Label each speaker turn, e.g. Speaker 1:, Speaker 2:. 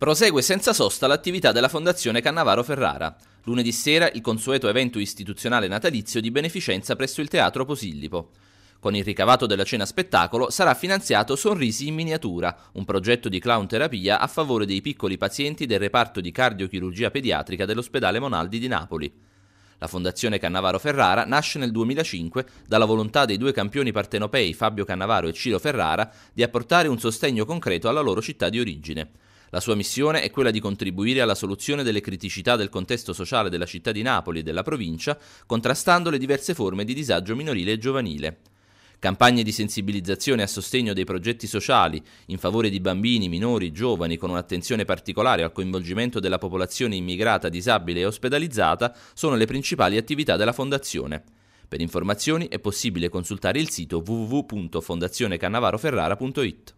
Speaker 1: Prosegue senza sosta l'attività della Fondazione Cannavaro Ferrara. Lunedì sera il consueto evento istituzionale natalizio di beneficenza presso il Teatro Posillipo. Con il ricavato della cena spettacolo sarà finanziato Sonrisi in miniatura, un progetto di clown terapia a favore dei piccoli pazienti del reparto di cardiochirurgia pediatrica dell'ospedale Monaldi di Napoli. La Fondazione Cannavaro Ferrara nasce nel 2005 dalla volontà dei due campioni partenopei Fabio Cannavaro e Ciro Ferrara di apportare un sostegno concreto alla loro città di origine. La sua missione è quella di contribuire alla soluzione delle criticità del contesto sociale della città di Napoli e della provincia, contrastando le diverse forme di disagio minorile e giovanile. Campagne di sensibilizzazione a sostegno dei progetti sociali in favore di bambini, minori, giovani, con un'attenzione particolare al coinvolgimento della popolazione immigrata, disabile e ospedalizzata, sono le principali attività della Fondazione. Per informazioni è possibile consultare il sito www.fondazionecannavaroferrara.it.